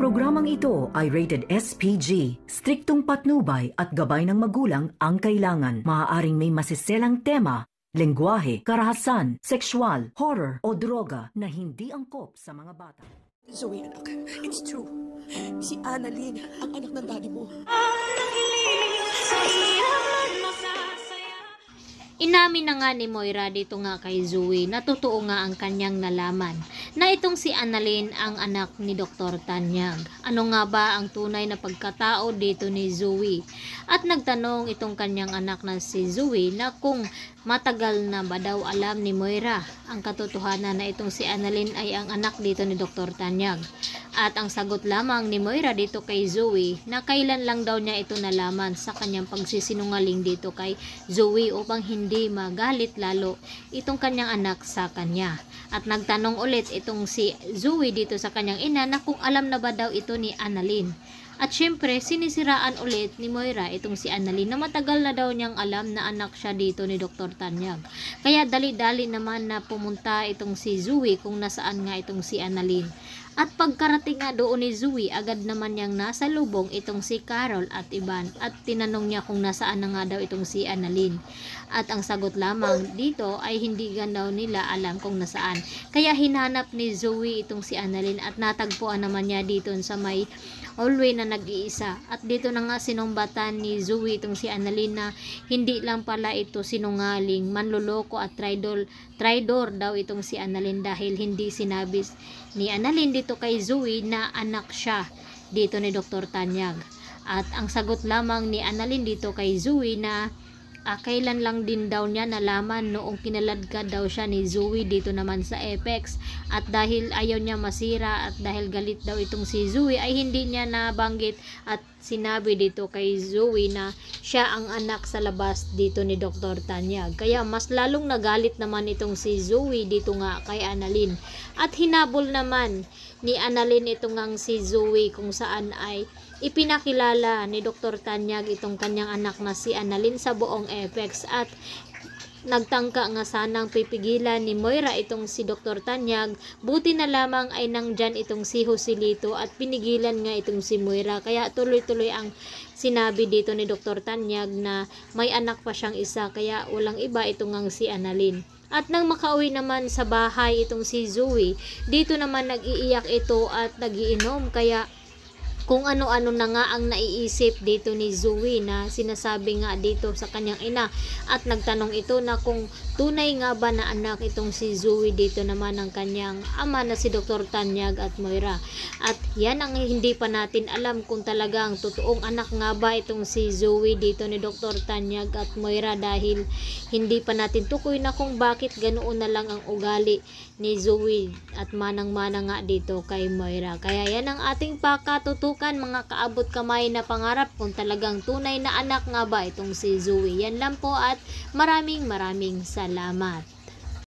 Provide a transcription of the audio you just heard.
programang ito ay rated SPG. Striktong patnubay at gabay ng magulang ang kailangan. Maaaring may masiselang tema, lengguwahe, karahasan, sexual, horror o droga na hindi angkop sa mga bata. Zoe, anak, it's true. Si Annalyn ang anak ng daddy mo. Ang sa iyo. Inamin na nga ni Moira dito nga kay Zoe na totoo nga ang kanyang nalaman na itong si Annalyn ang anak ni Dr. Tanyag. Ano nga ba ang tunay na pagkatao dito ni Zoe? At nagtanong itong kanyang anak na si Zoe na kung matagal na ba daw alam ni Moira ang katotohanan na itong si Annalyn ay ang anak dito ni Dr. Tanyag. At ang sagot lamang ni Moira dito kay Zoe na kailan lang daw niya ito nalaman sa kanyang pagsisinungaling dito kay Zoe upang hindi magalit lalo itong kanyang anak sa kanya. At nagtanong ulit itong si Zoe dito sa kanyang ina na kung alam na ba daw ito ni Annalyn. At syempre, sinisiraan ulit ni Moira itong si Annalyn na matagal na daw niyang alam na anak siya dito ni Dr. Tanyag. Kaya dali-dali naman na pumunta itong si Zoe kung nasaan nga itong si Annalyn. At pagkarating nga doon ni Zoe, agad naman niyang nasa lubong itong si Carol at Ivan at tinanong niya kung nasaan na nga daw itong si Annalyn. At ang sagot lamang dito ay hindi ganaw nila alam kung nasaan. Kaya hinanap ni Zoe itong si Annalyn at natagpuan naman niya dito sa may hallway na nag-iisa. At dito na nga sinumbatan ni Zoe itong si Annalyn na hindi lang pala ito sinungaling, manluloko at traidor, traidor daw itong si Annalyn dahil hindi sinabi ni Annalyn dito kay Zoe na anak siya dito ni Dr. Tanyag. At ang sagot lamang ni Annalyn dito kay Zoe na uh, kailan lang din daw niya nalaman noong kinaladkad daw siya ni Zoe dito naman sa Apex at dahil ayaw niya masira at dahil galit daw itong si Zoe ay hindi niya nabanggit at sinabi dito kay Zoe na siya ang anak sa labas dito ni Dr. Tanya kaya mas lalong nagalit naman itong si Zoe dito nga kay Annalyn at hinabol naman ni Annalyn itong ang si Zoe kung saan ay Ipinakilala ni Dr. Tanyag itong kanyang anak na si Annalyn sa buong FX at Nagtangka nga sanang pipigilan ni Moira itong si Dr. Tanyag, buti na lamang ay nangdyan itong si Jose Lito at pinigilan nga itong si Moira. Kaya tuloy-tuloy ang sinabi dito ni Dr. Tanyag na may anak pa siyang isa kaya walang iba itong ang si Annalyn. At nang makauwi naman sa bahay itong si Zoe, dito naman nag-iiyak ito at nagiinom kaya kung ano-ano na nga ang naiisip dito ni Zoe na sinasabi nga dito sa kanyang ina at nagtanong ito na kung tunay nga ba na anak itong si Zoe dito naman ng kanyang ama na si Dr. Tanyag at Moira at yan ang hindi pa natin alam kung talagang totoong anak nga ba itong si Zoe dito ni Dr. Tanyag at Moira dahil hindi pa natin tukoy na kung bakit ganoon na lang ang ugali ni Zoe at manang-mana nga dito kay Moira kaya yan ang ating pakatutok kan mga kaabot kamay na pangarap kung talagang tunay na anak nga ba itong si Zoe. Yan lang po at maraming maraming salamat.